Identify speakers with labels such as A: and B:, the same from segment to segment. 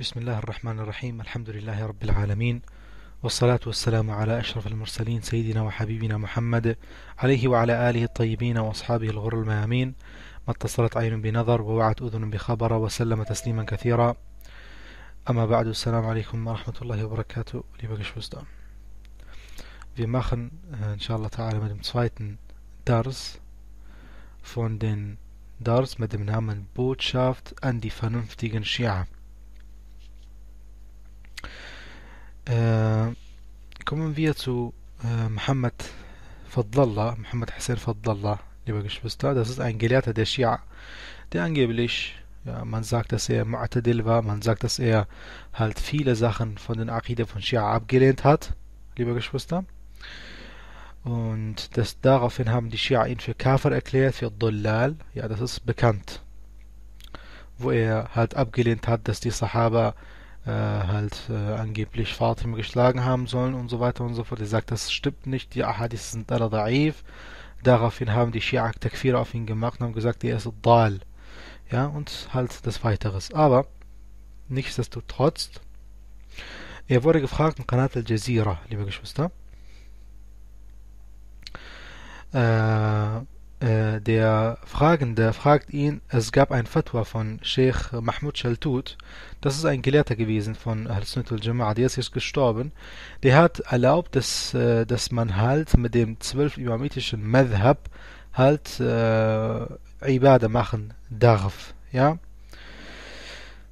A: بسم الله الرحمن الرحيم الحمد لله رب العالمين والصلاة والسلام على أشرف المرسلين سيدنا وحبيبنا محمد عليه وعلى آله الطيبين وأصحابه الغر الميامين ما اتصلت عين بنظر ووعت أذن بخبر وسلم تسليما كثيرا أما بعد السلام عليكم ورحمة الله وبركاته liebe Geschwister Wir machen äh, inshallah ta'ala mit dem zweiten Dars درس den Dars mit dem Namen Botschaft an die vernünftigen Äh, kommen wir zu äh, Muhammad Fadlallah, Muhammad Hassan Fadlallah, liebe Geschwister. Das ist ein Gelehrter der Shia, der angeblich, ja, man sagt, dass er Mu'tadil war, man sagt, dass er halt viele Sachen von den Akide von Shia abgelehnt hat, liebe Geschwister. Und das, daraufhin haben die Shia ihn für Kafir erklärt, für Dullal. Ja, das ist bekannt. Wo er halt abgelehnt hat, dass die Sahaba äh, halt äh, angeblich Fatim geschlagen haben sollen und so weiter und so fort. Er sagt, das stimmt nicht, die Ahadis sind alle da'if. Daraufhin haben die Shia Takfir auf ihn gemacht und haben gesagt, er ist Dal. Ja, und halt das Weiteres. Aber nichtsdestotrotz, er wurde gefragt im Kanat Al Jazeera, liebe Geschwister. Äh, der Fragende fragt ihn, es gab ein Fatwa von Sheikh Mahmoud Shaltut, das ist ein Gelehrter gewesen von al sunnah al-Jama'ah, der ist jetzt gestorben, der hat erlaubt, dass, äh, dass man halt mit dem zwölf imamitischen Madhab halt äh, Ibadah machen darf, ja.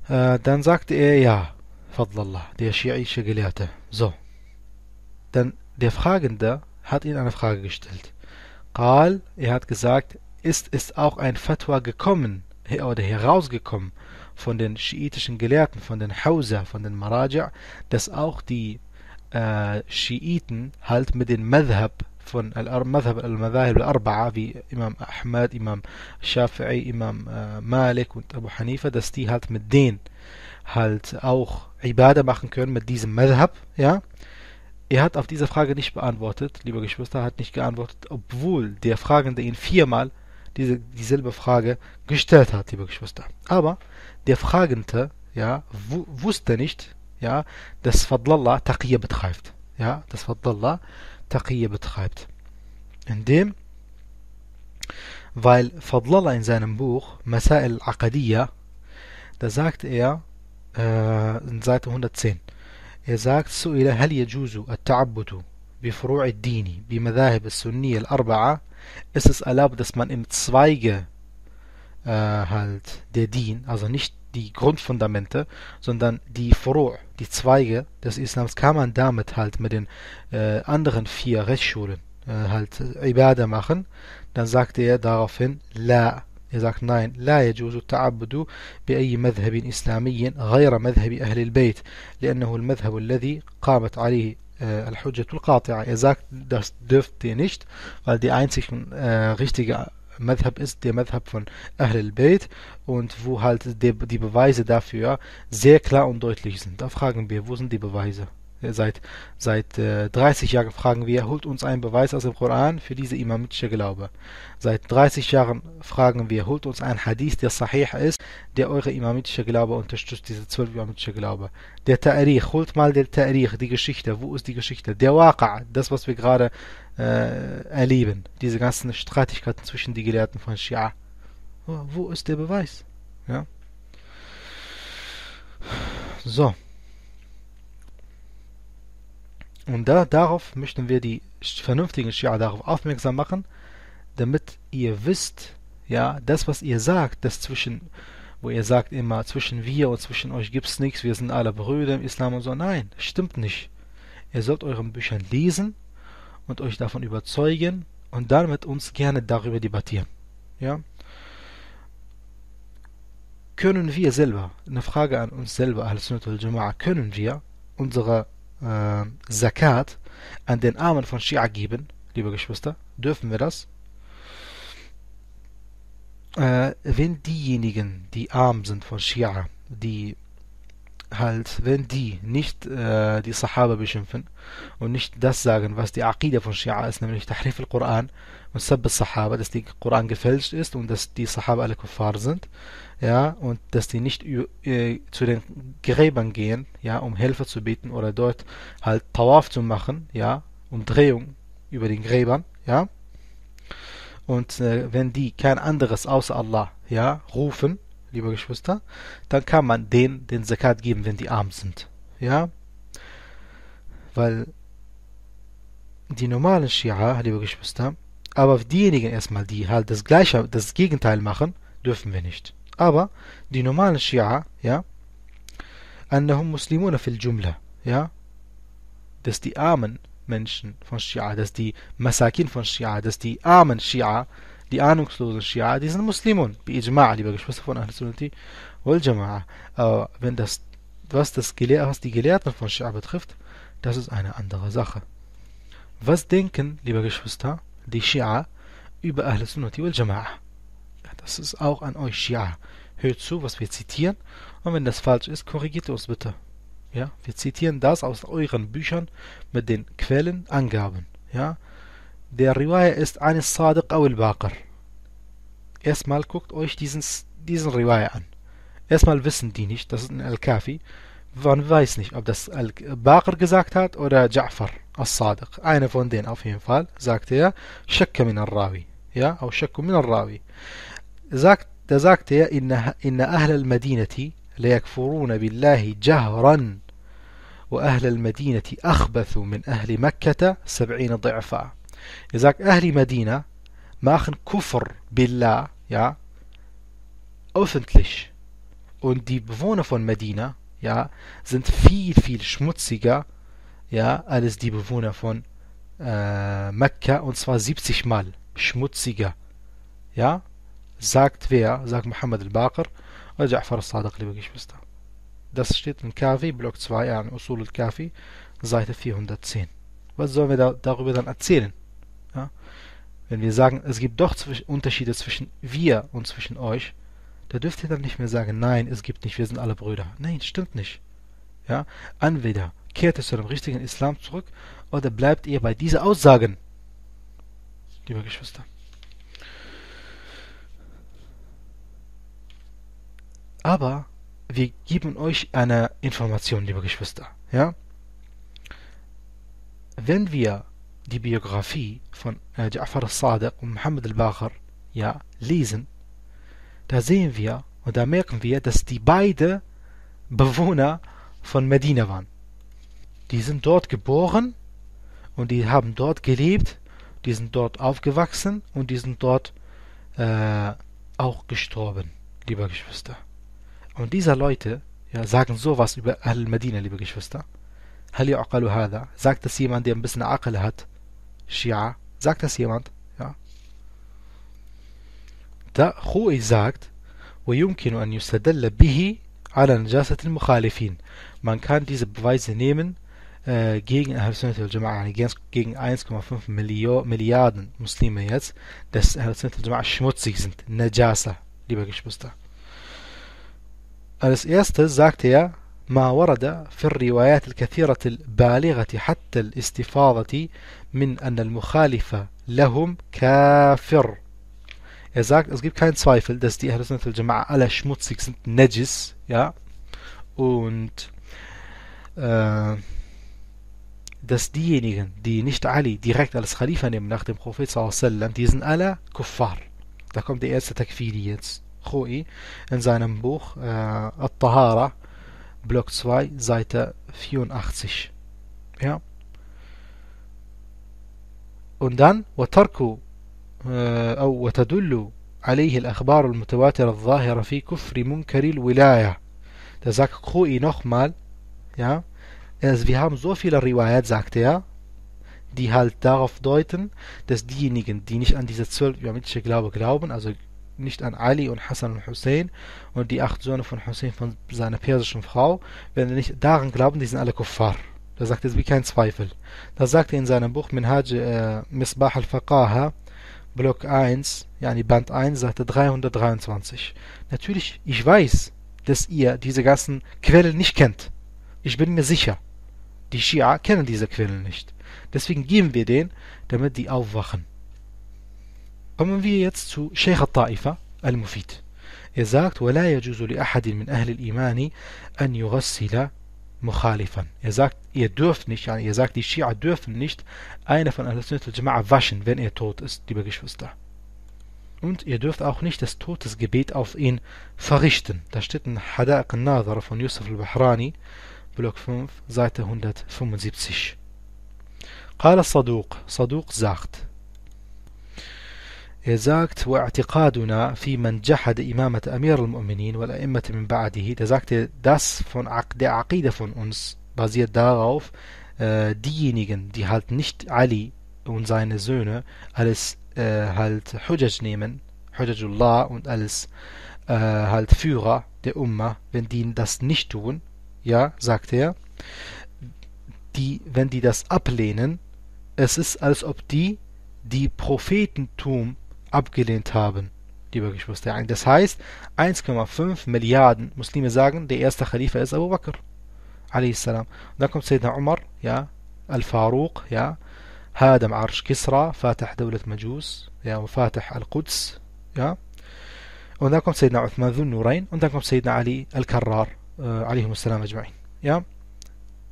A: Äh, dann sagte er, ja, Fadlallah, der schiaische Gelehrte, so. Dann der Fragende hat ihn eine Frage gestellt. قال, er hat gesagt, ist es auch ein Fatwa gekommen oder herausgekommen von den schiitischen Gelehrten, von den Hausa, von den Maraja, dass auch die äh, Schiiten halt mit dem Madhab von Al-Madhab al-Madhahib al-Arba'a wie Imam Ahmad, Imam Shafi'i, Imam äh, Malik und Abu Hanifa, dass die halt mit denen halt auch Ibadah machen können mit diesem Madhab, ja, er hat auf diese Frage nicht beantwortet, liebe Geschwister, hat nicht geantwortet, obwohl der Fragende ihn viermal diese, dieselbe Frage gestellt hat, liebe Geschwister. Aber der Fragende ja, wusste nicht, ja, dass Fadlallah Taqiyya betreibt. Ja, dass Fadlallah Taqiyya betreibt. Indem, weil Fadlallah in seinem Buch Masail Aqadiyya, da sagt er äh, in Seite 110, er sagt, سئل هل يجوز التعبد بفروع الدين بمذاهب السنية الأربعة ist es erlaubt, dass man im Zweige äh, halt der Dien, also nicht die Grundfundamente, sondern die Furu', die Zweige des Islams, kann man damit halt mit den äh, anderen vier Rechtsschulen äh, halt Ibadah machen. Dann sagt er daraufhin, La, er sagt nein, لا يجوز التعبد بأي مذهب إسلامي غير مذهب أهل البيت لأنه المذهب الذي قامت عليه الحجة القاطعة. Er sagt, das dürft ihr nicht, weil der einzige äh, richtige Madhab ist der Madhab von Ahl al-Bayt und wo halt die, die Beweise dafür sehr klar und deutlich sind. Da fragen wir, wo sind die Beweise? seit, seit äh, 30 Jahren fragen wir, holt uns einen Beweis aus dem Koran für diese imamitische Glaube. Seit 30 Jahren fragen wir, holt uns einen Hadith, der sahih ist, der eure imamitische Glaube unterstützt, diese zwölf imamitische Glaube. Der Ta'rich, holt mal den Ta'rich, die Geschichte, wo ist die Geschichte? Der Waqa, das, was wir gerade äh, erleben, diese ganzen Streitigkeiten zwischen den Gelehrten von Shia. wo ist der Beweis? Ja. So. Und da, darauf möchten wir die vernünftigen Schia darauf aufmerksam machen, damit ihr wisst, ja, das, was ihr sagt, das zwischen, wo ihr sagt immer, zwischen wir und zwischen euch gibt es nichts, wir sind alle Brüder im Islam und so, nein, stimmt nicht. Ihr sollt euren Büchern lesen und euch davon überzeugen und dann mit uns gerne darüber debattieren. Ja? Können wir selber, eine Frage an uns selber, al Sunnat al-Jama'a, können wir unsere äh, Zakat an den Armen von Shia geben, liebe Geschwister, dürfen wir das? Äh, wenn diejenigen, die arm sind von Shia, die halt, wenn die nicht äh, die Sahaba beschimpfen und nicht das sagen, was die Aqida von Shia ist, nämlich Tahrif al-Quran und Sabb al-Sahaba, dass die Quran gefälscht ist und dass die Sahaba alle Kuffar sind, ja, und dass die nicht äh, zu den Gräbern gehen, ja, um Hilfe zu bieten oder dort halt Tawaf zu machen, ja, Drehung über den Gräbern, ja. Und äh, wenn die kein anderes außer Allah, ja, rufen, liebe Geschwister, dann kann man denen den Zakat geben, wenn die arm sind, ja. Weil die normalen Schia, liebe Geschwister, aber diejenigen erstmal, die halt das gleiche, das Gegenteil machen, dürfen wir nicht aber die normalen Schia, ja, أنهم مسلمون في jumla, ja, dass die armen Menschen von Schia, dass die Masakin von Schia, dass die armen Schia, die ahnungslosen Schia, die sind bi ijma'a, liebe Geschwister von Ahl-Sunnati wal Jama'a. Aber wenn das, was, das was die Gelehrten von Schia betrifft, das ist eine andere Sache. Was denken, liebe Geschwister, die Schia über Ahl-Sunnati wal Jama'a? Das ist auch an euch, ja. Hört zu, was wir zitieren. Und wenn das falsch ist, korrigiert uns bitte. Ja, wir zitieren das aus euren Büchern mit den Quellenangaben. Ja, der Riwaya ist eines Sadiq Awil Baqir. Erstmal guckt euch diesen, diesen Riwaya an. Erstmal wissen die nicht, das ist ein Al-Kafi. Man weiß nicht, ob das Al-Baqir gesagt hat oder Ja'far al-Sadiq. Einer von denen auf jeden Fall, sagte er, Shakka min al-Rawi. Ja, auch Shakku min al-Rawi. زكت زكت يا إن إن أهل المدينة ليكفرون بالله جهرا وأهل المدينة أخبث من أهل مكة سبعين ضعفا إذا أهل مدينة ما أخن كفر بالله يا أوفنتلش und die Bewohner von Medina ja sind viel viel schmutziger ja als die Bewohner von äh, Mekka und zwar 70 mal schmutziger ja sagt wer, sagt Muhammad al-Baqir oder Ja'far al-Sadiq, liebe Geschwister. Das steht in Kavi, Block 2, an Usul al-Kafi, Seite 410. Was sollen wir da, darüber dann erzählen? Ja? Wenn wir sagen, es gibt doch Unterschiede zwischen wir und zwischen euch, da dürft ihr dann nicht mehr sagen, nein, es gibt nicht, wir sind alle Brüder. Nein, stimmt nicht. Ja? Entweder kehrt ihr zu dem richtigen Islam zurück oder bleibt ihr bei diesen Aussagen, liebe Geschwister. Aber wir geben euch eine Information, liebe Geschwister. Ja? Wenn wir die Biografie von äh, Ja'far al-Sadiq und Muhammad al bakr ja, lesen, da sehen wir und da merken wir, dass die beide Bewohner von Medina waren. Die sind dort geboren und die haben dort gelebt, die sind dort aufgewachsen und die sind dort äh, auch gestorben, lieber Geschwister. Und diese Leute ja, sagen sowas über Al-Madina, liebe Geschwister. Sagt das jemand, der ein bisschen Akel hat? Shia? Sagt das jemand? Ja. Da Khoi sagt, Man kann diese Beweise nehmen äh, gegen Ahl-Sunnat al-Jama'ah, gegen 1,5 Milliarden Muslime jetzt, dass Ahl-Sunnat al-Jama'ah schmutzig sind. Najasa, liebe Geschwister. Als erstes sagt er, ما ورد في الروايات الكثيرة البالغة حتى الاستفاضة من أن المخالف لهم كافر. Er sagt, es gibt keinen Zweifel, dass die Ahlus Jamaa alle schmutzig sind, Najis, ja, und äh, dass diejenigen, die nicht Ali direkt als Khalifa nehmen nach dem Prophet, die sind alle Kuffar. Da kommt der erste Takfiri jetzt. Khoi in seinem Buch äh, At-Tahara, Block 2, Seite 84. Ja. Und dann, وترك أو وتدل عليه الأخبار المتواترة الظاهرة في كفر منكر الولاية. Da sagt Khoi nochmal, ja, es, wir haben so viele Riwayat, sagt er, die halt darauf deuten, dass diejenigen, die nicht an diese zwölf islamische Glaube glauben, also nicht an Ali und Hassan und Hussein und die acht Söhne von Hussein von seiner persischen Frau, wenn sie nicht daran glauben, die sind alle Kuffar. Da sagt er, es wie kein Zweifel. Da sagt er in seinem Buch Minhaj äh, Misbah al-Faqaha, Block 1, ja, die Band 1, Seite 323. Natürlich, ich weiß, dass ihr diese ganzen Quellen nicht kennt. Ich bin mir sicher. Die Shia kennen diese Quellen nicht. Deswegen geben wir denen, damit die aufwachen. Kommen wir jetzt zu Sheikh al-Ta'ifa al-Mufid. Er sagt, وَلَا يَجُزُ لِأَحَدٍ مِنْ أَهْلِ الْإِيمَانِ أَنْ يُغَسِّلَ مُخَالِفًا. Er sagt, ihr dürft nicht, er sagt, die Schia dürfen nicht einer von Al-Sunnat al-Jama'a waschen, wenn er tot ist, liebe Geschwister. Und ihr dürft auch nicht das Todesgebet auf ihn verrichten. Da steht in Hadaq al-Nadhar von Yusuf al-Bahrani, Block 5, Seite 175. قال صدوق صدوق sagt er sagt, وَاعْتِقَادُنَا فِي مَنْ جَحَدَ إِمَامَةَ أَمِيرَ الْمُؤْمِنِينَ وَالْأَئِمَّةِ مِنْ بَعْدِهِ Der sagte, das von der Aqida von uns basiert darauf, äh, diejenigen, die halt nicht Ali und seine Söhne alles äh, halt Hujjaj nehmen, Hujjajullah und alles äh, halt Führer der Ummah, wenn die das nicht tun, ja, sagt er, die, wenn die das ablehnen, es ist, als ob die die Prophetentum abgelehnt haben, liebe Geschwister. Das heißt, 1,5 Milliarden Muslime sagen, der erste Khalifa ist Abu Bakr. Und dann kommt Sayyidina Umar, ja, Al-Faruq, ja, هادم عرش كسرى فاتح دولة مجوس ja, وفاتح القدس ja. und dann kommt Sayyidina Uthman Dhun Nurayn und dann kommt Sayyidina Ali Al-Karrar äh, عليهم ja.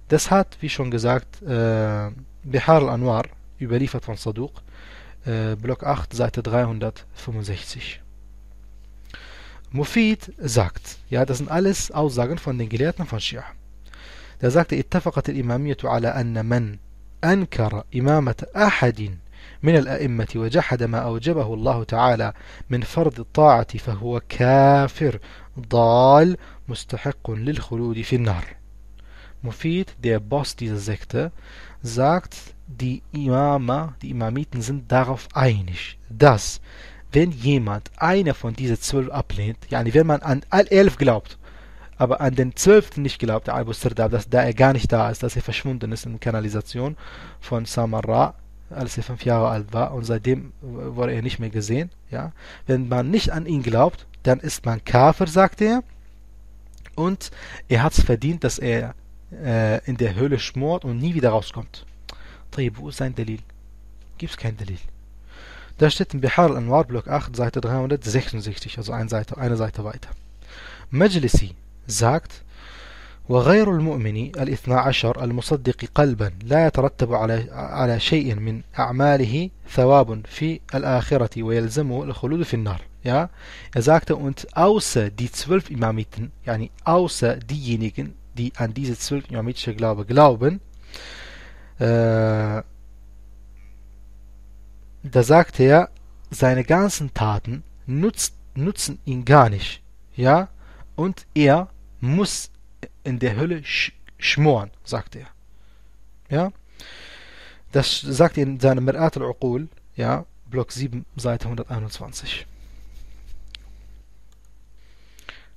A: das hat wie schon gesagt äh, Bihar Al-Anwar überliefert von Saduq Äh, Block 8, Seite 365. Mufid sagt, ja, das sind alles Aussagen von den Gelehrten von Shia. Der sagte, اتفقت الإمامية على أن من أنكر إمامة أحد من الأئمة وجحد ما أوجبه الله تعالى من فرض الطاعة فهو كافر ضال مستحق للخلود في النار. Mufid, der Boss dieser Sekte, sagt, die Imame, die Imamiten sind darauf einig, dass wenn jemand eine von diesen zwölf ablehnt, yani wenn man an all elf glaubt, aber an den zwölften nicht glaubt, der Al-Bustardab, dass da er gar nicht da ist, dass er verschwunden ist in der Kanalisation von Samarra, als er fünf Jahre alt war und seitdem wurde er nicht mehr gesehen. Ja? Wenn man nicht an ihn glaubt, dann ist man Kafir, sagt er, und er hat es verdient, dass er äh, in der Höhle schmort und nie wieder rauskommt. طيب وإذا دليل gibt's keinen Delil. Da steht in Bihar al-Anwar Block 8, Seite 366, also eine Seite, eine Seite weiter. Majlisi sagt, وغير المؤمن الاثنى عشر المصدق قلبا لا يترتب على على شيء من أعماله ثواب في الآخرة ويلزمه الخلود في النار. Ja, er sagte, und außer die zwölf Imamiten, yani außer diejenigen, die an diese zwölf imamitische Glaube glauben, Äh, da sagt er, seine ganzen Taten nutzt, nutzen ihn gar nicht, ja, und er muss in der Hölle sch schmoren, sagt er. Ja, das sagt er in seinem Mirat al-Uqul, ja, Block 7, Seite 121.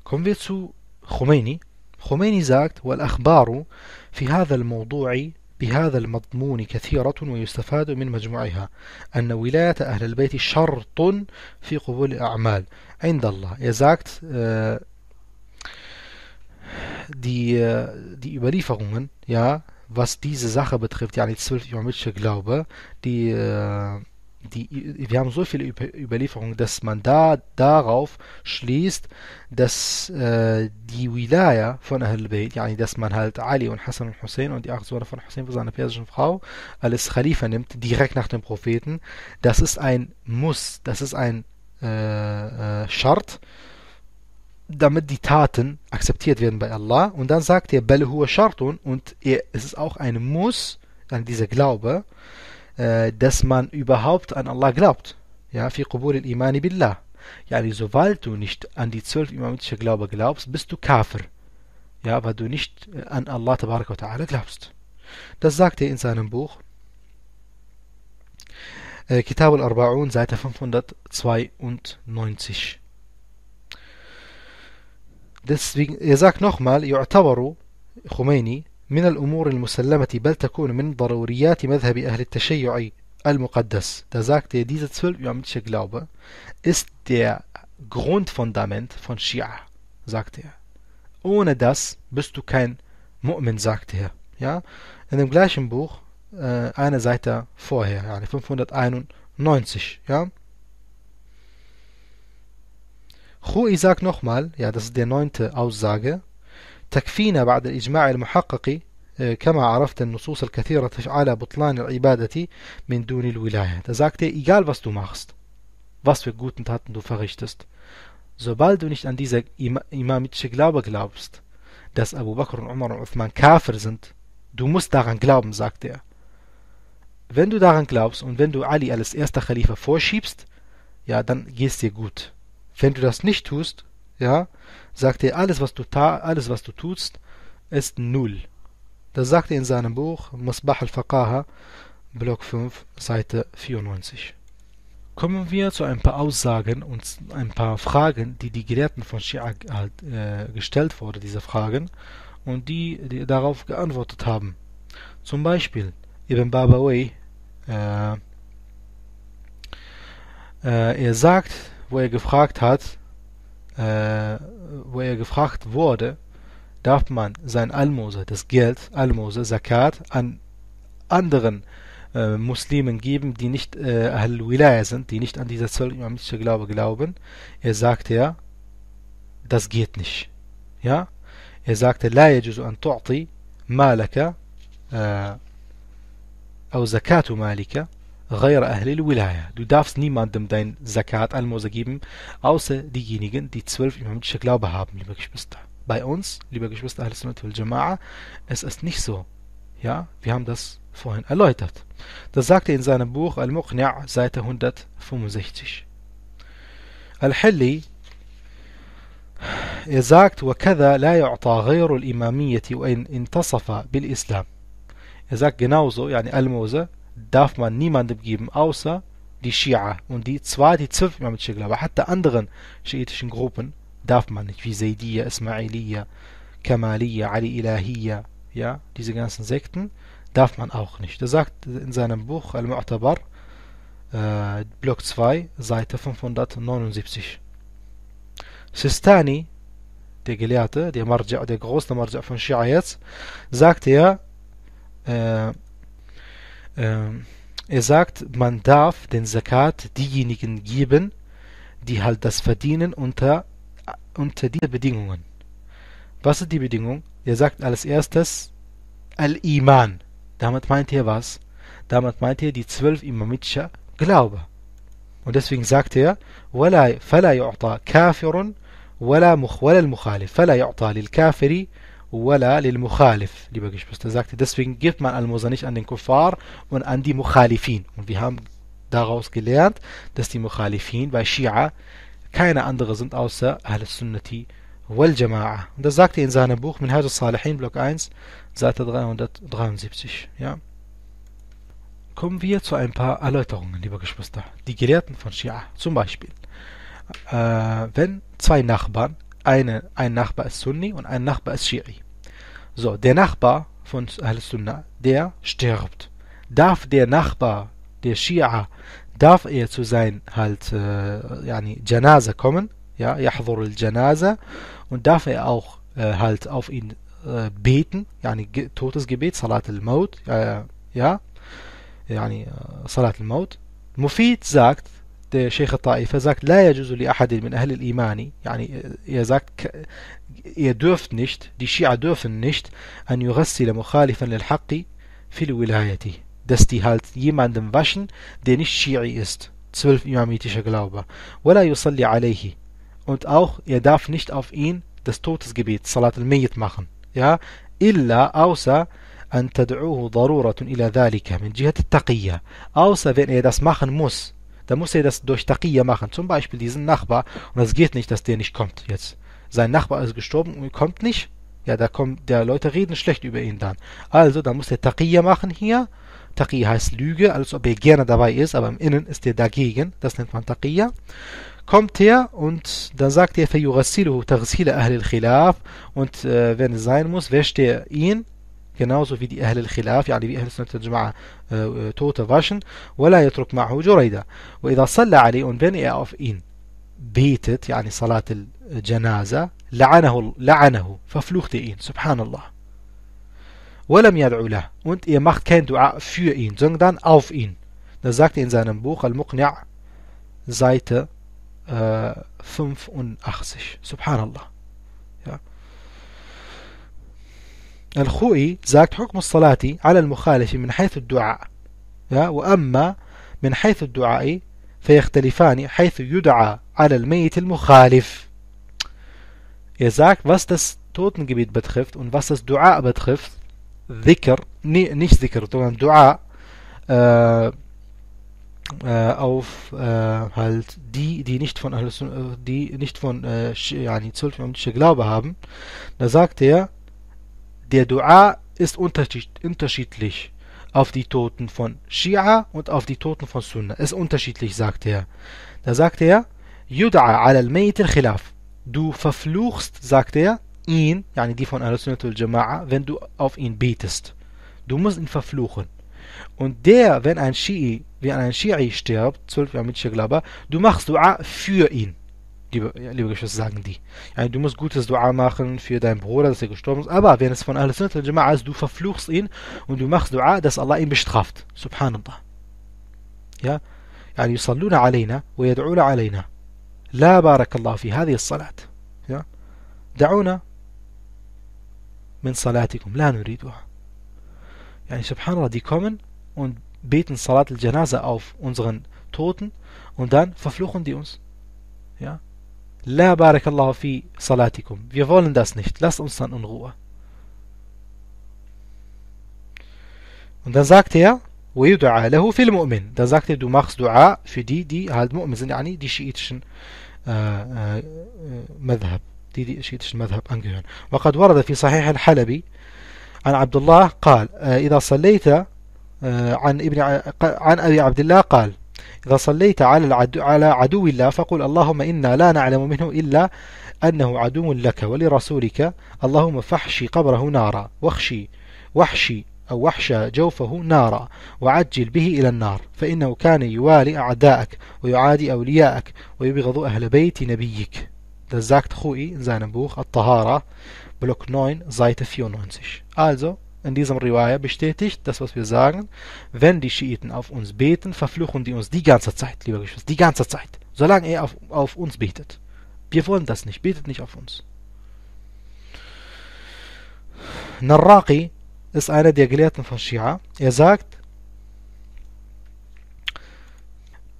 A: Kommen wir zu Khomeini. Khomeini sagt, wal والأخبار في هذا الموضوع بهذا المضمون كثيرة ويستفاد من مجموعها أن ولاية أهل البيت شرط في قبول الأعمال عند الله يزاكت آه، دي آه، دي Überlieferungen ja was diese Sache betrifft يعني تسبب يعملش Glaube die die, wir haben so viele Überlieferungen, dass man da darauf schließt, dass äh, die Wilaya von Ahl Bayt, yani dass man halt Ali und Hassan und Hussein und die acht Söhne von Hussein für seine persischen Frau als Khalifa nimmt, direkt nach dem Propheten, das ist ein Muss, das ist ein äh, äh, Schart, damit die Taten akzeptiert werden bei Allah. Und dann sagt er, Belle Schartun, und er, es ist auch ein Muss, an dieser Glaube, äh, dass man überhaupt an Allah glaubt. Ja, fi qubul al-imani billah. Yani, sobald du nicht an die zwölf imamitische Glaube glaubst, bist du Kafir. Ja, weil du nicht äh, an Allah ta'ala glaubst. Das sagt er in seinem Buch äh, Kitab al-Arba'un, Seite 592. Deswegen, er sagt nochmal, يعتبر Khomeini من الأمور المسلمة بل تكون من ضروريات مذهب أهل التشيع المقدس. Da sagt er, dieser zwölfjahre Glaube ist der Grundfundament von Shia, sagt er. Ohne das bist du kein Mu'min, sagt er. Ja? In dem gleichen Buch, äh, eine Seite vorher, ja, 591. Ja? Chui sagt nochmal, ja, das ist der neunte Aussage, تكفينا بعد الإجماع المحقق كما عرفت النصوص الكثيرة على بطلان العبادة من دون الولاية. Da sagt er, egal was du machst, was für guten Taten du verrichtest, sobald du nicht an dieser Ima imamitische Glaube glaubst, dass Abu Bakr und Umar und Uthman Kafir sind, du musst daran glauben, sagt er. Wenn du daran glaubst und wenn du Ali als erster Khalifa vorschiebst, ja, dann geht's dir gut. Wenn du das nicht tust, ja, sagt er, alles was du, ta alles, was du tust, ist null. Das sagt er in seinem Buch Masbah al-Faqaha, Block 5, Seite 94. Kommen wir zu ein paar Aussagen und ein paar Fragen, die die Gelehrten von Shia halt, äh, gestellt wurden, diese Fragen, und die, die, darauf geantwortet haben. Zum Beispiel Ibn Babaway, äh, äh, er sagt, wo er gefragt hat, äh, wo er gefragt wurde, darf man sein Almose, das Geld, Almose, Zakat, an anderen äh, Muslimen geben, die nicht äh, Al-Wilaya sind, die nicht an dieser zwölf-imamistische Glaube glauben. Er sagte ja, das geht nicht. Ja? Er sagte, لا يجوز أن تعطي مالك أو زكاة malika غير أهل الولاية. Du darfst niemandem dein Zakat, Almoser geben, außer diejenigen, die zwölf islamische Glaube haben, liebe Geschwister. Bei uns, liebe Geschwister Ahl Sunnat wal Jama'a, es ist nicht so. Ja, wir haben das vorhin erläutert. Das sagt er in seinem Buch Al-Muqni' Seite 165. Al-Hilli er sagt وكذا لا يعطى غير الإمامية وإن انتصف بالإسلام er sagt genauso, yani Almose, darf man niemandem geben, außer die Schia. Und die zwar die zwölf islamische Glaube, hatta anderen schiitischen Gruppen darf man nicht, wie Zaydiyya, Ismailiyya, Kamaliyya, Ali Ilahiyya, ja, diese ganzen Sekten, darf man auch nicht. Er sagt in seinem Buch Al-Mu'tabar, äh, Block 2, Seite 579. Sistani, der Gelehrte, der, Marja, der große Marja von Schia jetzt, sagt er, äh, ähm, er sagt, man darf den Zakat diejenigen geben, die halt das verdienen unter, unter diesen Bedingungen. Was ist die Bedingung? Er sagt als erstes Al-Iman. Damit meint er was? Damit meint er die zwölf Imamitscher Glaube. Und deswegen sagt er, وَلَا فَلَا يُعْطَى كَافِرٌ وَلَا مُخْوَلَ الْمُخَالِفِ فَلَا يُعْطَى لِلْكَافِرِ wala lil Mukhalif, liebe Geschwister, sagte, deswegen gibt man Almosen nicht an den Kuffar und an die Mukhalifin. Und wir haben daraus gelernt, dass die Mukhalifin bei Shia keine andere sind außer Ahl-Sunnati wal Jama'ah. Und das sagte er in seinem Buch Minhaj al-Salihin, Block 1, Seite 373. Ja. Kommen wir zu ein paar Erläuterungen, liebe Geschwister. Die Gelehrten von Shia, zum Beispiel, äh, wenn zwei Nachbarn eine, ein Nachbar ist Sunni und ein Nachbar ist Schiri. So, der Nachbar von Al-Sunnah, der stirbt. Darf der Nachbar, der Shia, darf er zu sein halt, äh, yani Janaza kommen, ja, Yahdur al-Janaza, und darf er auch äh, halt auf ihn äh, beten, yani ge totes Gebet, Salat al-Maut, äh, ja, yani äh, Salat al-Maut. Mufid sagt, شيخ الطائفة sagt لا يجوز لأحد من أهل الإيمان يعني er sagt ihr dürft nicht die Shia dürfen nicht أن يغسل مخالفا للحق في الولاية dass die halt jemanden waschen der nicht Shi'i ist zwölf imamitischer Glaube ولا يصلي عليه und auch er darf nicht auf ihn das Todesgebet Salat al-Mayyit machen ja إلا außer أن تدعوه ضرورة إلى ذلك من جهة التقية außer wenn er das machen muss dann muss er das durch Taqiyya machen, zum Beispiel diesen Nachbar. Und das geht nicht, dass der nicht kommt jetzt. Sein Nachbar ist gestorben und kommt nicht. Ja, da kommen, der Leute reden schlecht über ihn dann. Also, da muss der Taqiyya machen hier. Taqiyya heißt Lüge, als ob er gerne dabei ist, aber im Innen ist er dagegen. Das nennt man Taqiyya. kommt her und dann sagt er فَيُغَسِّلُهُ تَغْسِيلَ أَهْلِ الْخِلَافِ und äh, wenn es sein muss, wäscht er ihn genauso wie die Ahl al-Khilaf, يعني wie Ahl al-Sunnah al-Jama'a tote waschen, ولا يترك معه جريدة. وإذا صلى عليه und wenn er auf ihn betet, يعني صلاة الجنازة, لعنه, لعنه, verfluchte ihn, subhanallah. ولم يدعو له und ihr macht kein Dua für ihn, sondern auf ihn. Das sagt er in seinem Buch Al-Muqni' Seite äh, 85. Subhanallah. al الخوئي sagt حكم الصلاة على المخالف من حيث du'a. ja, wa amma min وأما من حيث الدعاء فيختلفان ala al على al-Mukhalif. Er sagt, was das Totengebiet betrifft und was das Dua betrifft, Dhikr, nicht Dhikr, sondern Dua, äh،, äh, auf äh, halt die, die nicht von die nicht von äh, yani, Glaube haben, da sagt er, der Dua ist unterschiedlich auf die Toten von Shia und auf die Toten von Sunna. Ist unterschiedlich, sagt er. Da sagt er, Yud'a ala al-Mayt al-Khilaf. Du verfluchst, sagt er, ihn, yani die von Al-Sunnat al-Jama'a, wenn du auf ihn betest. Du musst ihn verfluchen. Und der, wenn ein Shi'i, wie ein Shi'i stirbt, zwölf Jahre mit Schiglaba, du machst Dua für ihn liebe, ja, liebe Geschwister, sagen die. Ja, du musst gutes Dua machen für deinen Bruder, dass er gestorben ist. Aber wenn es von alles Sunnah Jama'a ist, du verfluchst ihn und du machst Dua, dass Allah ihn bestraft. Subhanallah. Ja? Ja, يعني يصلون علينا ويدعون علينا لا بارك الله في هذه الصلاة يا Ja? من صلاتكم لا نريدها يعني Ja, الله die kommen und beten Salat al-Janaza auf unseren Toten und dann verfluchen die uns ja لا بارك Allah fi salatikum. Wir wollen das nicht. Lasst uns dann in Ruhe. Und dann sagt er, ويدعى له في المؤمن. Dann sagt er, du machst Dua für die, die halt Mu'min sind, yani die schiitischen äh, äh, Madhab. Die, die schiitischen Madhab angehören. وقد ورد في صحيح الحلبي عن عبد الله قال إذا صليت عن ابن عن أبي عبد الله قال إذا صليت على العدو على عدو الله فقل اللهم إنا لا نعلم منه إلا أنه عدو لك ولرسولك اللهم فحشي قبره نارا واخشي وحشي أو وحش جوفه نارا وعجل به إلى النار فإنه كان يوالي أعدائك ويعادي أوليائك ويبغض أهل بيت نبيك Das sagt Rui in seinem Buch 9, زايت 94. Also, in diesem Riwaya bestätigt, das was wir sagen, wenn die Schiiten auf uns beten, verfluchen die uns die ganze Zeit, lieber Geschwister, die ganze Zeit, solange er auf, auf uns betet. Wir wollen das nicht, betet nicht auf uns. Narraqi ist einer der Gelehrten von Shia. Er sagt,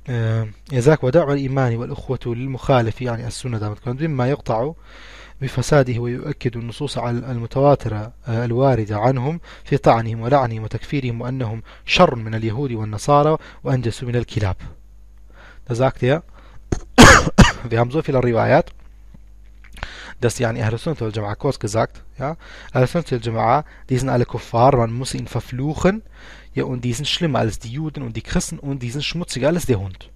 A: äh, er sagt, ودعوة الإيمان والأخوة للمخالف يعني السنة دامت كنت مما يقطع بفساده ويؤكد النصوص المتواترة آه، الواردة عنهم في طعنهم ولعنهم وتكفيرهم وأنهم شر من اليهود والنصارى وأنجس من الكلاب تزاكت يا في همزو في الروايات دس يعني أهل السنة والجماعة كوس كزاكت يا أهل السنة والجماعة ديزن على كفار من مسئين ففلوخن يا und diesen schlimmer als die Juden und die Christen und diesen schmutziger als der Hund.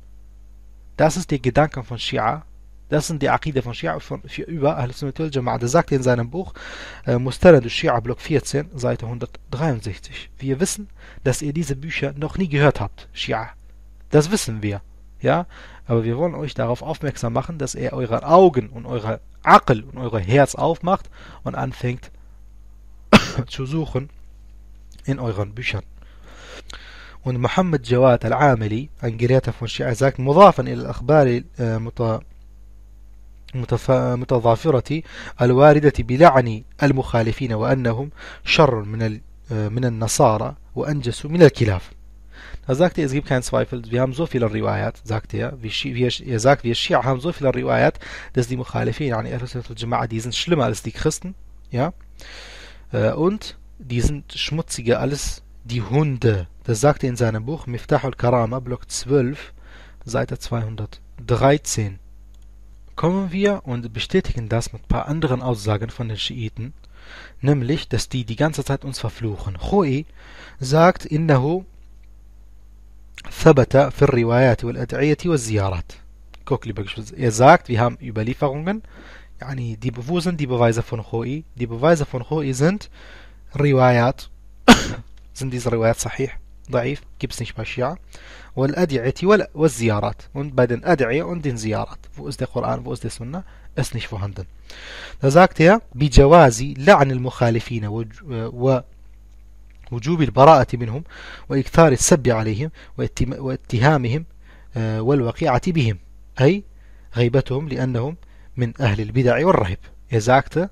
A: Das ist der Gedanke von Shia, Das sind die Akide von Shia von, für über Ahl-Sunnat al-Jama'a. sagt in seinem Buch äh, Mustarad al-Shia, Block 14, Seite 163. Wir wissen, dass ihr diese Bücher noch nie gehört habt, Shia. Das wissen wir. Ja, aber wir wollen euch darauf aufmerksam machen, dass er eure Augen und eure Akel und eure Herz aufmacht und anfängt zu suchen in euren Büchern. Und Muhammad Jawad al-Amili, ein Gelehrter von Shia, sagt, مضافا إلى الأخبار المتضافرة الواردة بلعن المخالفين وأنهم شر من من النصارى وأنجس من الكلاف. زاكت إذا جيب كان سوايفلز بيهم زو في الروايات زاكت يا في شيء في الشيعة هم زو في الروايات دس دي مخالفين يعني أهل سنة الجماعة دي زن شلما آه، ألس دي كريستن يا und die sind schmutziger als die Hunde. Das sagt er in seinem Buch Miftahul Karama, Block 12, Seite 213. kommen wir und bestätigen das mit ein paar anderen Aussagen von den Schiiten, nämlich, dass die die ganze Zeit uns verfluchen. Khoi sagt, إنه ثبت في الروايات والأدعية والزيارات. Er sagt, wir haben Überlieferungen, yani die, wo sind die Beweise von Khoi? Die Beweise von Khoi sind Riwayat, sind diese Riwayat sahih? ضعيف كيبس نشبع شيعة والأدعية ولا والزيارات ون بعدين أدعية وندين زيارات فوز دي قرآن فوز دي سنة اسنش فهندن نزاكتها بجواز لعن المخالفين و وجوب البراءة منهم وإكثار السب عليهم واتهامهم آه، والوقيعة بهم أي غيبتهم لأنهم من أهل البدع والرهب يزاكت آه،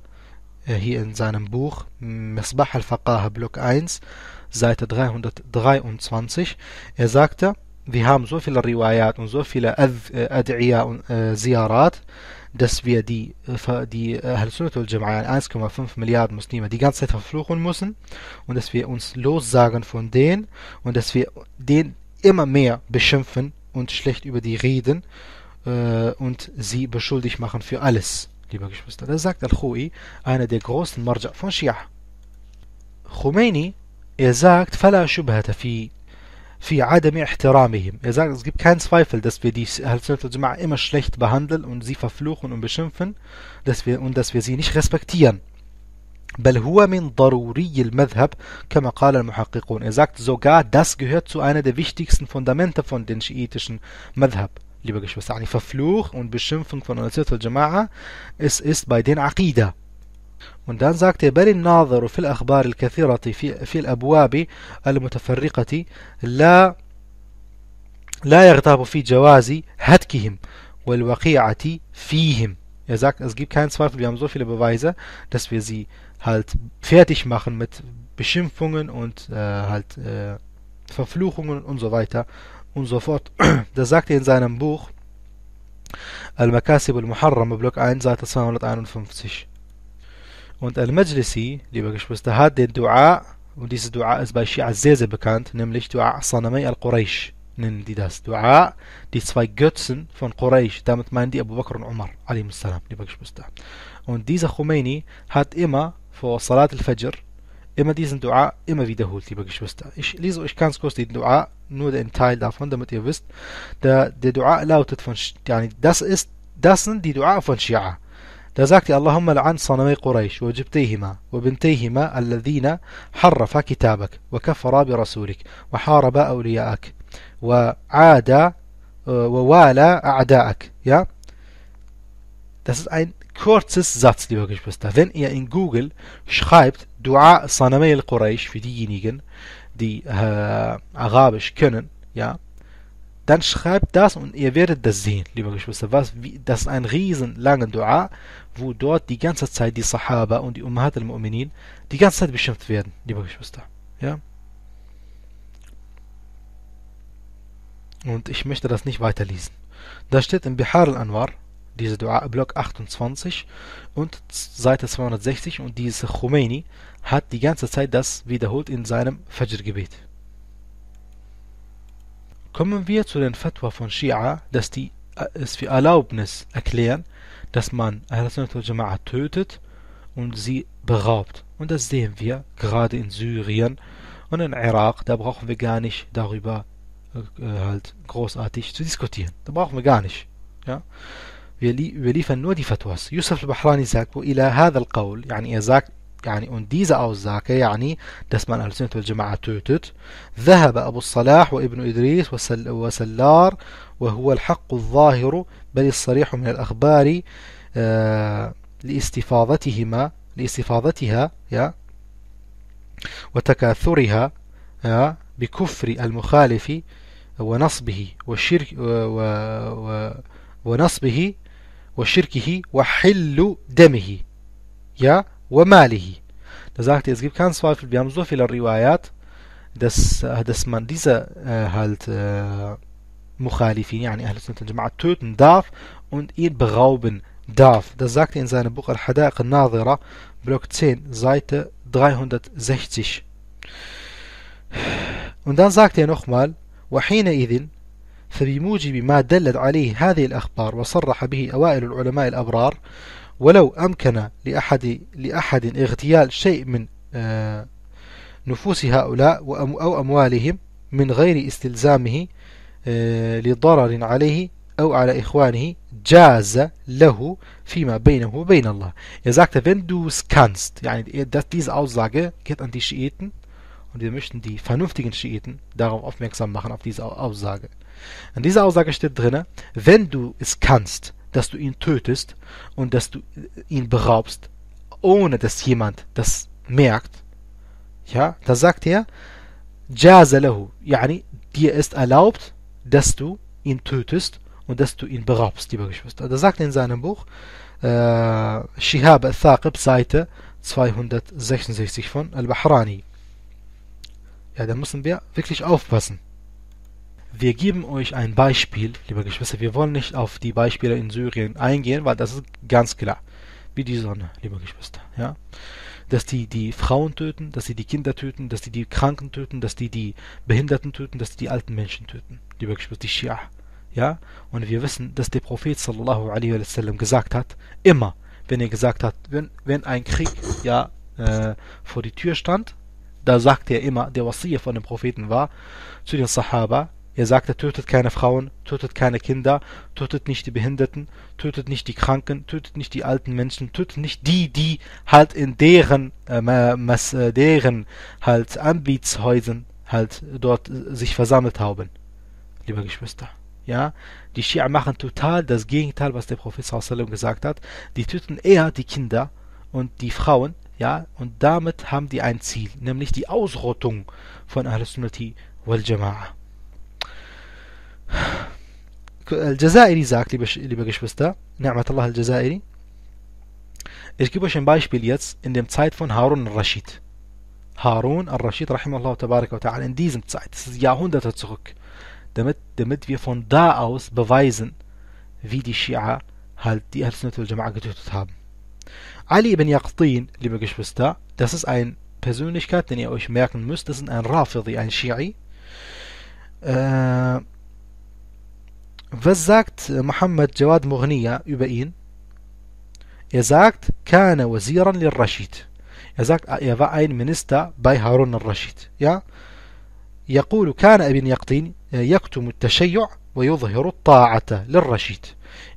A: هي إنزان بوخ مصباح الفقاهة بلوك أينز Seite 323. Er sagte, wir haben so viele Riwayat und so viele äh, Ad'iya und äh, Ziyarat, dass wir die, äh, die äh, Ahl-Sunnat al-Jama'ah 1,5 Milliarden Muslime die ganze Zeit verfluchen müssen und dass wir uns lossagen von denen und dass wir denen immer mehr beschimpfen und schlecht über die reden äh, und sie beschuldigt machen für alles, liebe Geschwister. Das sagt Al-Khoi, einer der großen Marja von Shia. Khomeini er sagt, في عدم احترامهم. Er sagt, es gibt keinen Zweifel, dass wir die Al-Sunnah immer schlecht behandeln und sie verfluchen und beschimpfen dass wir, und dass wir sie nicht respektieren. بل هو من ضروري المذهب كما قال المحققون. Er sagt sogar, das gehört zu einer der wichtigsten Fundamente von den schiitischen Madhab. Liebe Geschwister, Verfluch und Beschimpfung von Al-Sunnah es ist bei den Aqidah. وندان sagt er بل الناظر في الأخبار الكثيرة في, في الأبواب المتفرقة لا لا يغتاب في جواز هتكهم والوقيعة فيهم Er sagt, es gibt keinen Zweifel, wir haben so viele Beweise, dass wir sie halt fertig machen mit Beschimpfungen und äh, halt äh, Verfluchungen und so weiter und so fort. Das sagt er in seinem Buch Al-Makasib al-Muharram, Block 1, Seite 251. Und Al-Majlisi, liebe Geschwister, hat den Dua, und diese Dua ist bei Shia sehr, sehr bekannt, nämlich Dua Sanamay al-Quraysh nennen die das. Dua, die zwei Götzen von Quraysh, damit meinen die Abu Bakr und Umar, salam, liebe Geschwister. Und dieser Khomeini hat immer vor Salat al-Fajr, immer diesen Dua immer wiederholt, liebe Geschwister. Ich lese euch ganz kurz den Dua, nur den Teil davon, damit ihr wisst. Der, der Dua lautet von, das ist, das sind die Dua von Shia. Da sagt ihr Allahumma la'an sanamay Quraysh wa jibtayhima wa bintayhima alladhina harrafa kitabak wa kafara bi rasulik wa haraba awliya'ak wa ada wa wala a'da'ak. Ja? Das ist ein kurzes Satz, liebe Geschwister. Wenn ihr in Google schreibt Dua Sanamay al-Quraysh für diejenigen, die äh, Arabisch können, ja, dann schreibt das und ihr werdet das sehen, liebe Geschwister. Was, wie, das ist ein riesen langer Dua wo dort die ganze Zeit die Sahaba und die Ummahat al-Mu'minin die ganze Zeit beschimpft werden, liebe Geschwister. Ja? Und ich möchte das nicht weiterlesen. Da steht im Bihar al-Anwar, diese Dua, Block 28 und Seite 260 und diese Khomeini hat die ganze Zeit das wiederholt in seinem Fajr-Gebet. Kommen wir zu den Fatwa von Shia, dass die äh, es für Erlaubnis erklären, dass man Al-Sunnah tötet und sie beraubt. Und das sehen wir gerade in Syrien und in Irak. Da brauchen wir gar nicht darüber äh, äh halt großartig zu diskutieren. Da brauchen wir gar nicht. Ja? Wir, li wir liefern nur die Fatwas. Yusuf al-Bahrani sagt, وإلى هذا القول, yani er sagt, يعني und diese Aussage يعني dass man Al-Sunnah wal ذهب أبو الصلاح وابن إدريس وسل وسلار وهو الحق الظاهر بل الصريح من الأخبار آه لاستفاضتهما لاستفاضتها يا وتكاثرها يا بكفر المخالف ونصبه والشرك و و ونصبه وشركه وحل دمه يا وماله Da sagt er, es gibt keinen Zweifel, wir haben so viele Riwayat, dass, dass man diese äh, halt äh, Mukhalifin, yani Ahl Sunnah Jama'at, töten darf und ihn berauben darf. Das sagt er in seinem Buch al hadaiq al-Nadira, Block 10, Seite 360. Und dann sagt er nochmal, وَحِينَ إِذٍ فبموجب ما دلت عليه هذه الأخبار وصرح به أوائل العلماء الأبرار ولو أمكن لأحد, لأحد اغتيال شيء من نفوس هؤلاء أو أموالهم من غير استلزامه لضرر عليه أو على إخوانه جاز له فيما بينه وبين الله. Er sagte, wenn du es kannst, يعني dass diese Aussage geht an die Schiiten und wir möchten die vernünftigen Schiiten darauf aufmerksam machen, auf diese Aussage. An dieser Aussage steht drinne, wenn du es kannst, dass du ihn tötest und dass du ihn beraubst, ohne dass jemand das merkt, ja, da sagt er, Jazalahu, yani dir ist erlaubt, dass du ihn tötest und dass du ihn beraubst, liebe Geschwister. Da sagt er in seinem Buch, äh, Shihab al-Thaqib, Seite 266 von Al-Bahrani. Ja, da müssen wir wirklich aufpassen. Wir geben euch ein Beispiel, liebe Geschwister. Wir wollen nicht auf die Beispiele in Syrien eingehen, weil das ist ganz klar. Wie die Sonne, liebe Geschwister. Ja? Dass die die Frauen töten, dass sie die Kinder töten, dass die die Kranken töten, dass die die Behinderten töten, dass die die alten Menschen töten, liebe Geschwister, die Schia. Ja? Und wir wissen, dass der Prophet sallallahu alaihi wasallam gesagt hat, immer, wenn er gesagt hat, wenn, wenn ein Krieg ja, äh, vor die Tür stand, da sagt er immer, der Wasir von dem Propheten war, zu den Sahaba, er sagte, tötet keine Frauen, tötet keine Kinder, tötet nicht die Behinderten, tötet nicht die Kranken, tötet nicht die alten Menschen, tötet nicht die, die halt in deren, äh, äh deren halt Anbietshäusern halt dort äh, sich versammelt haben. Liebe Geschwister. Ja, die Schia machen total das Gegenteil, was der Prophet sallam gesagt hat. Die töten eher die Kinder und die Frauen, ja, und damit haben die ein Ziel, nämlich die Ausrottung von Ahl-Sunnati wal-Jama'ah. الجزائري زاك اللي بش اللي بقش بستا نعمة الله الجزائري ايش كيبوش ان بايش بيليتس ان دم تسايت فون هارون الرشيد هارون الرشيد رحمه الله تبارك وتعالى ان ديزم تسايت ياهون دات تسخك دمت دمت في فون دا اوس بفايزن في دي الشيعة هل دي اهل سنة والجماعة قتو تتهاب علي بن يقطين اللي بقش بستا داس اس اين بزونيش كاتني او ايش ميركن ان رافضي ان شيعي أه Was sagt Mohammed Jawad Mughniya über ihn? Er sagt, Kana Waziran lil-Rashid. Er sagt, er war ein Minister bei Harun al-Rashid. Ja? يقول كان ابن يقطين يكتم التشيع ويظهر الطاعة للرشيد.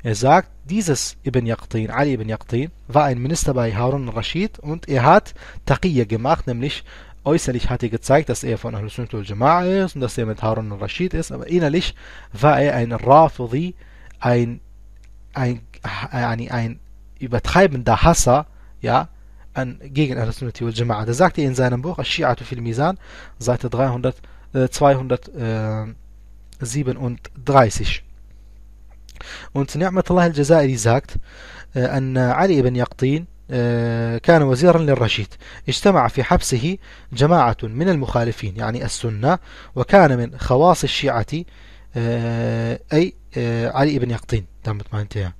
A: Er sagt, dieses Ibn Yaqtin, Ali Ibn Yaqtin, war ein Minister bei Harun al-Rashid und er hat Taqiyya gemacht, nämlich äußerlich hat er gezeigt, dass er von Ahlus Sunnah al-Jama'ah ist und dass er mit Harun al-Rashid ist, aber innerlich war er ein Rafidi, ein, ein, ein, ein übertreibender Hasser, ja, an, gegen Ahlus Sunnah al-Jama'ah. Das sagte er in seinem Buch, Al-Shi'atu fil Misan, Seite 300, äh, 237. Äh, und Ni'matullah al-Jazairi sagt, äh, an Ali ibn Yaqtin, كان وزيرا للرشيد اجتمع في حبسه جماعة من المخالفين يعني السنة وكان من خواص الشيعة أي علي بن يقطين تمت ما انتهى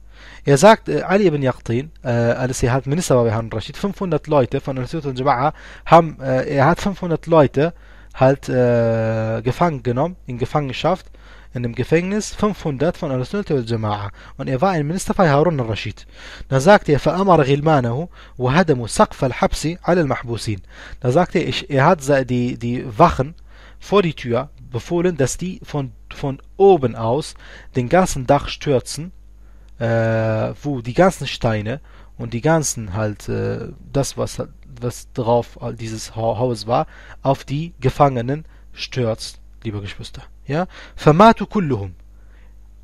A: Ja sagt äh, Ali ibn Yaqtin, äh, als er hat Minister war bei Harun Rashid, 500 Leute von der Südlichen Jama'a haben, äh, er hat 500 Leute halt äh, gefangen genommen, in Gefangenschaft in dem Gefängnis 500 von Al-Sunnah al-Jama'a und er war ein Minister von Harun al-Rashid. Da sagte er, فَأَمَرَ غِلْمَانَهُ وَهَدَمُ سَقْفَ الْحَبْسِ عَلَى الْمَحْبُوسِينَ Da sagte er, er hat die, die Wachen vor die Tür befohlen, dass die von, von oben aus den ganzen Dach stürzen, äh, wo die ganzen Steine und die ganzen halt, äh, das was, halt, was drauf dieses Haus war, auf die Gefangenen stürzt, liebe Geschwister. Ja? Vermatu kulluhum.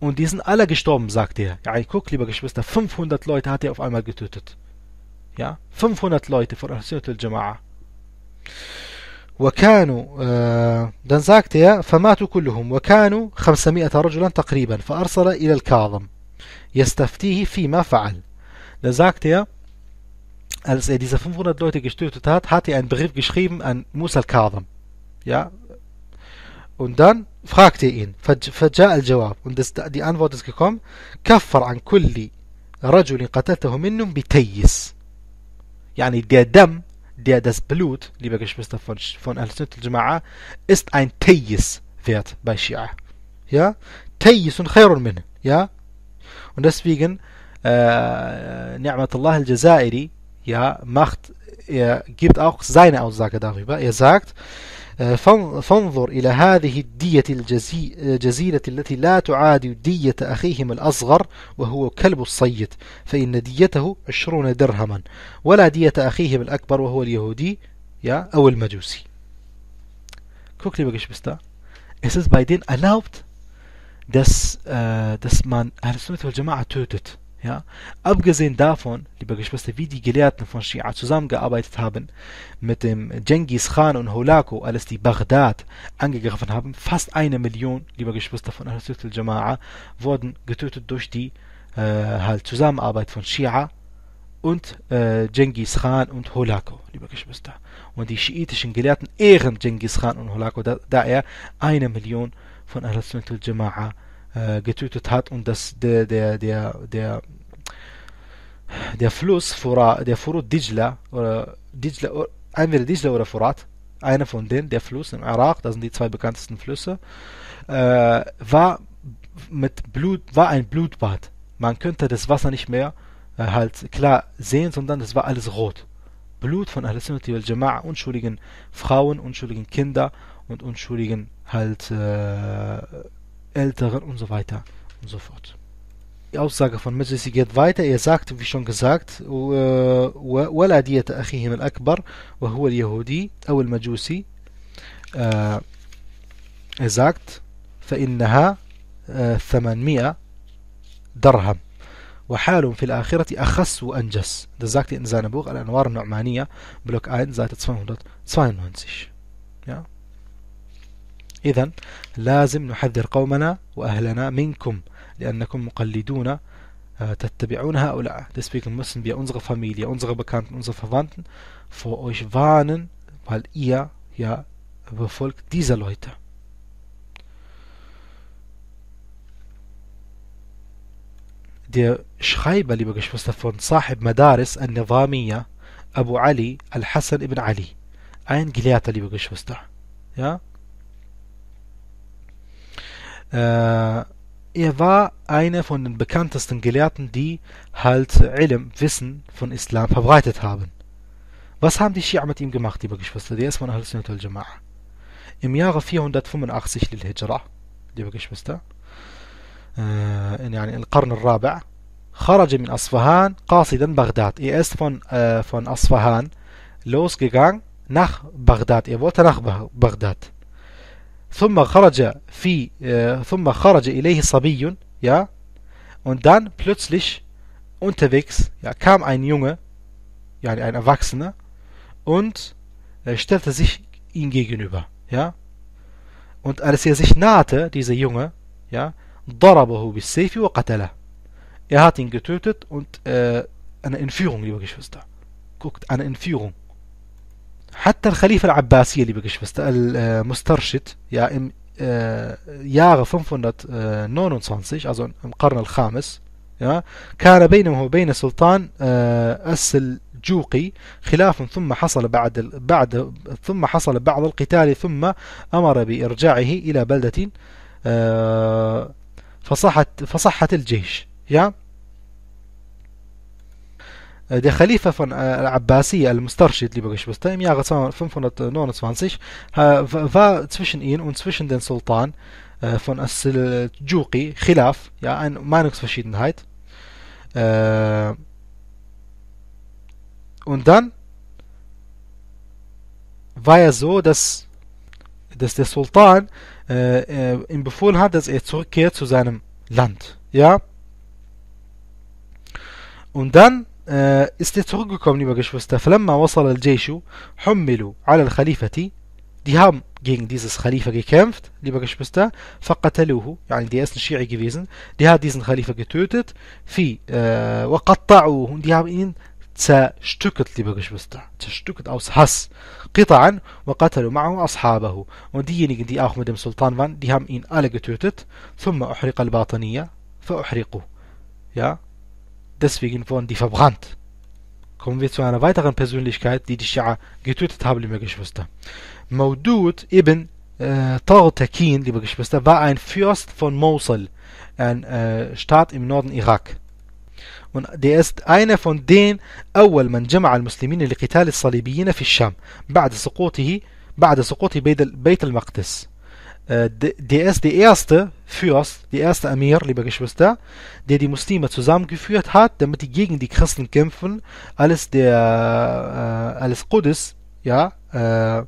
A: Und die sind alle gestorben, sagt er. Ja, guck, lieber Geschwister, 500 Leute hat er auf einmal getötet. Ja, 500 Leute von Al-Sunnat al-Jama'a. وكانوا آه dann sagt فماتوا كلهم وكانوا 500 رجلا تقريبا فأرسل إلى الكاظم يستفتيه فيما فعل dann sagt er als er diese 500 Leute getötet hat hat er einen Brief geschrieben an Musa al kadhim ja Und dann fragt er ihn. فجاء الجواب. Und die Antwort ist gekommen. كفر عن كل رجل قتلته منهم بتيس. Yani der Damm, der das Blut, liebe Geschwister von, von Al-Sunnat al-Jama'a, ist ein Tayis wert bei Shia. Ja? Tayis und khairun min. Ja? Und deswegen, äh, Ni'matullah al-Jazairi, ja, macht, er gibt auch seine Aussage darüber. Er sagt, آه، فانظر إلى هذه الدية الجزيلة آه، التي لا تعادي دية أخيهم الأصغر وهو كلب الصيد فإن ديته عشرون درهما ولا دية أخيهم الأكبر وهو اليهودي يا أو المجوسي Guck, liebe Geschwister, es ist bei denen دس dass, äh, dass man Al-Sunnat Ja? Abgesehen davon, liebe Geschwister, wie die Gelehrten von Shia zusammengearbeitet haben mit dem Genghis Khan und Holako, als die Bagdad angegriffen haben, fast eine Million, liebe Geschwister von Al-Sunnah al-Jama'a, wurden getötet durch die äh, halt Zusammenarbeit von Shia und äh, Genghis Khan und Holako, liebe Geschwister. Und die schiitischen Gelehrten ehren Genghis Khan und Holako, da, da er eine Million von Al-Sunnah al-Jama'a äh, getötet hat und dass der der der der der Fluss Fura, der Furud Dijla oder Dijla entweder Dijla oder Furat einer von denen der Fluss im Irak das sind die zwei bekanntesten Flüsse äh, war mit Blut war ein Blutbad man könnte das Wasser nicht mehr äh, halt klar sehen sondern es war alles rot Blut von Al-Sunnati al Jama'a unschuldigen Frauen unschuldigen Kinder und unschuldigen halt äh, Älteren und so weiter und so fort. Die Aussage von Sie geht weiter. Er sagt, wie schon gesagt, ولا دية أخيهم الأكبر وهو اليهودي أو المجوسي. Er sagt, فإنها 800 درهم. وحال في الآخرة أخص وأنجس. Das sagt er in seinem Buch Al-Anwar Nu'maniya, Block 1, Seite 292. Ja. إذا لازم نحذر قومنا وأهلنا منكم لأنكم مقلدون تتبعون هؤلاء. Deswegen müssen wir unsere Familie, unsere Bekannten, unsere Verwandten vor euch warnen, weil ihr ja befolgt diese Leute. Der Schreiber, liebe Geschwister, von Sahib Madaris al-Nizamiyya, Abu Ali al-Hassan ibn Ali. Ein Gelehrter, liebe Geschwister. Ja? Äh, er war einer von den bekanntesten Gelehrten, die halt Ilm, Wissen von Islam verbreitet haben. Was haben die Schia mit ihm gemacht, liebe Geschwister? Der ist von Al-Sunnat al-Jama'a. Im Jahre 485 lil Hijra, liebe Geschwister, äh, in Al-Qarn al-Rabi', خرج من أصفهان قاصدا بغداد. Er ist von, äh, von Asfahan losgegangen nach Bagdad. Er wollte nach Bagdad. ثم خرج في ثم خرج إليه صبي ja und dann plötzlich unterwegs ja kam ein Junge ja ein Erwachsener und äh, stellte sich ihm gegenüber ja und als er sich nahte dieser Junge ja ضربه بالسيف وقتله er hat ihn getötet und äh, eine Entführung liebe Geschwister guckt eine Entführung حتى الخليفة العباسية اللي بقش آه، مسترشد يا ام Jahre 529, also أظن القرن الخامس يا كان بينه وبين السلطان آه، السلجوقي خلاف ثم حصل بعد بعد ثم حصل بعض القتال ثم أمر بإرجاعه إلى بلدة آه، فصحت فصحت الجيش يا Äh, der Khalifa von äh, Al-Abbasi, Al-Mustarshid, liebe Geschwister, im Jahre 529 äh, war zwischen ihm und zwischen den Sultan von as sil juqi Khilaf, ja, eine Meinungsverschiedenheit. Und dann war es so, dass, dass der Sultan ihm befohlen hat, dass er zurückkehrt zu seinem Land, ja. Und dann است zurückgekommen, liebe Geschwister, فلما وصل الجيش حملوا على الخليفة die haben gegen dieses Khalifa gekämpft, liebe Geschwister, فقتلوه, يعني der ist ein Schiri gewesen, die hat diesen Khalifa getötet, في, äh, وقطعوه, und die haben ihn zerstückelt, liebe Geschwister, zerstückelt aus Hass, قطعا, وقتلوا معه أصحابه, und diejenigen, die auch mit dem Sultan waren, die haben ihn alle getötet, ثم أحرق الباطنية, فأحرقوه, ja, deswegen wurden die verbrannt. Kommen wir zu einer weiteren Persönlichkeit, die die Schia getötet haben, liebe Geschwister. Maudud ibn äh, Tartakin, liebe Geschwister, war ein Fürst von Mosul, ein äh, Staat im Norden Irak. Und der ist einer von den أول من جمع المسلمين لقتال الصليبيين في الشام بعد سقوطه بعد سقوط بيت المقدس. Äh, der ist der erste Fürst, der erste Amir, liebe Geschwister, der die Muslime zusammengeführt hat, damit die gegen die Christen kämpfen, alles der äh, als Qudus ja, äh,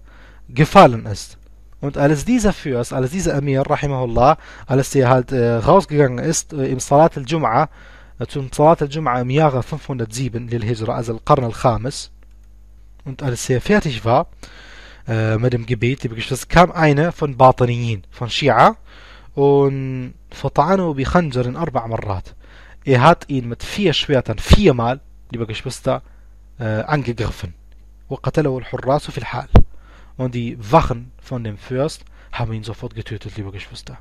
A: gefallen ist. Und alles dieser Fürst, alles dieser Amir, rahimahullah, als der halt äh, rausgegangen ist äh, im Salat al-Jum'ah, äh, zum Salat al-Jum'ah im Jahre 507, lil Hijra, also al-Qarn al-Khamis, und alles sehr fertig war, äh, mit dem Gebet liebe Geschwister. kam einer von Bataniyin, von Shia und فطعنه بخنجر أربع marrat. Er hat ihn mit vier Schwertern viermal, liebe Geschwister, äh, angegriffen. Und die Wachen von dem Fürst haben ihn sofort getötet, liebe Geschwister.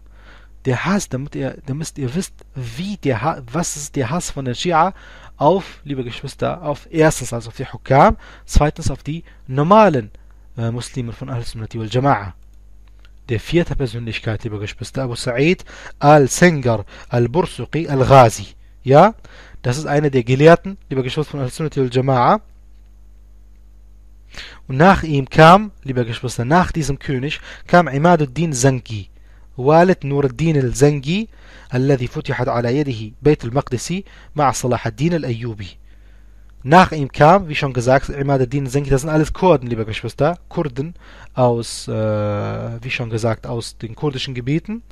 A: Der Hass, damit ihr, damit ihr wisst, wie der ha was ist der Hass von den Shia auf, liebe Geschwister, auf erstens also auf die Hukam, zweitens auf die normalen مسلم von Ahl Sunnati wal Jama'a. Der vierte Persönlichkeit, die übergespitzt, Abu Sa'id al-Sengar al-Bursuqi al-Ghazi. Ja, das ist einer der Gelehrten, lieber Geschwister von Al-Sunnati wal Jama'a. Und nach ihm kam, lieber Geschwister, nach diesem König kam Imaduddin Zangi, والد نور الدين الزنجي الذي فتحت على يده بيت المقدس مع صلاح الدين الأيوبي. Nach ihm kam, wie schon gesagt, Imad din Senki, das sind alles Kurden, liebe Geschwister, Kurden aus, äh, wie schon gesagt, aus den kurdischen Gebieten.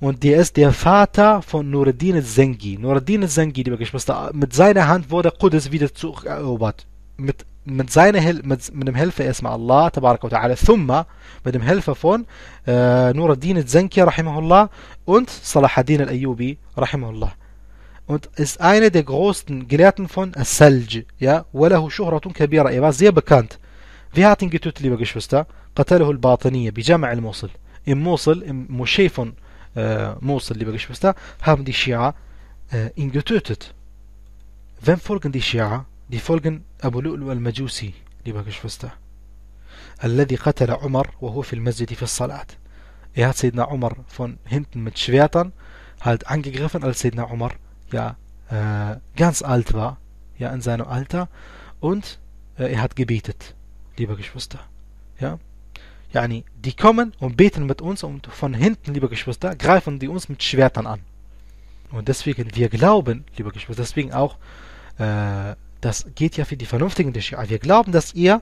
A: Und der ist der Vater von Nureddin Zengi. Nureddin Zengi, liebe Geschwister, mit seiner Hand wurde Qudus wieder zurückerobert. Mit, mit, seiner Hel mit, mit dem Helfer erstmal Allah, tabaraka wa ta'ala, thumma, mit dem Helfer von äh, Nureddin Zengi, rahimahullah, und Salahaddin al ayyubi rahimahullah. und ist einer der größten Gelehrten von As-Salj, ja, وله شهرة كبيرة, er war sehr bekannt. Wer hat ihn getötet, liebe Geschwister? قتله الباطنية بجامع الموصل. Im Mosul, im Moschee von äh, Mosul, liebe Geschwister, haben die Shia äh, ihn getötet. Wem folgen die Shia? Die folgen Abu Lu'lu al-Majusi, liebe Geschwister. الذي قتل عمر وهو في المسجد في الصلاة. Er hat Sayyidina Umar von hinten mit Schwertern halt angegriffen, als Sayyidina Umar ja äh, ganz alt war, ja in seinem Alter und äh, er hat gebetet, liebe Geschwister. Ja? Yani, die kommen und beten mit uns und von hinten, liebe Geschwister, greifen die uns mit Schwertern an. Und deswegen, wir glauben, liebe Geschwister, deswegen auch, äh, das geht ja für die Vernünftigen der Schia. Wir glauben, dass ihr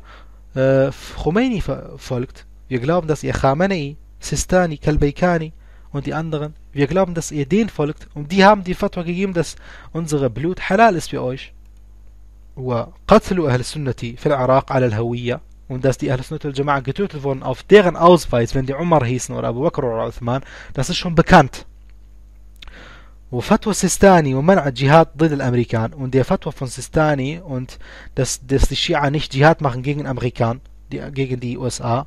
A: äh, Khomeini folgt. Wir glauben, dass ihr Khamenei, Sistani, Kalbeikani, und die anderen, wir glauben, dass ihr denen folgt und die haben die Fatwa gegeben, dass unsere Blut halal ist für euch. und dass die ahl sunnati al-Jama'a getötet wurden auf deren Ausweis, wenn die Umar hießen oder Abu Bakr oder Uthman, das ist schon bekannt. وفتوى سيستاني ومنع الجهاد ضد الأمريكان und der Fatwa von Sistani und dass, dass die Schia nicht Jihad machen gegen Amerikan, die, gegen die USA.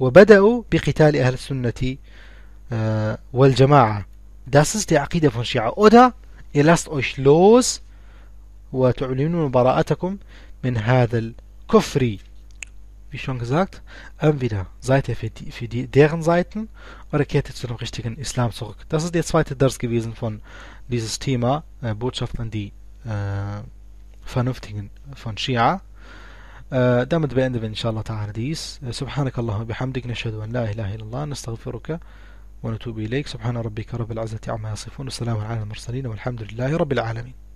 A: وبدأوا بقتال أهل السنة äh, wal Jama'a. Das ist der Akide von Shia. Oder ihr lasst euch los وتعلنون براءتكم من wie schon gesagt, entweder seid ihr für, die, für die, deren Seiten oder kehrt ihr zu dem richtigen Islam zurück. Das ist der zweite Dars gewesen von dieses Thema, äh, Botschaft an die äh, Vernünftigen von Shia. Äh, damit beenden wir inshallah ta'ala dies. Äh, Subhanak Allahumma bihamdik, nashadu an la ilaha illallah, nastaghfiruka. ونتوب إليك سبحان ربك رب العزة عما يصفون وسلام على المرسلين والحمد لله رب العالمين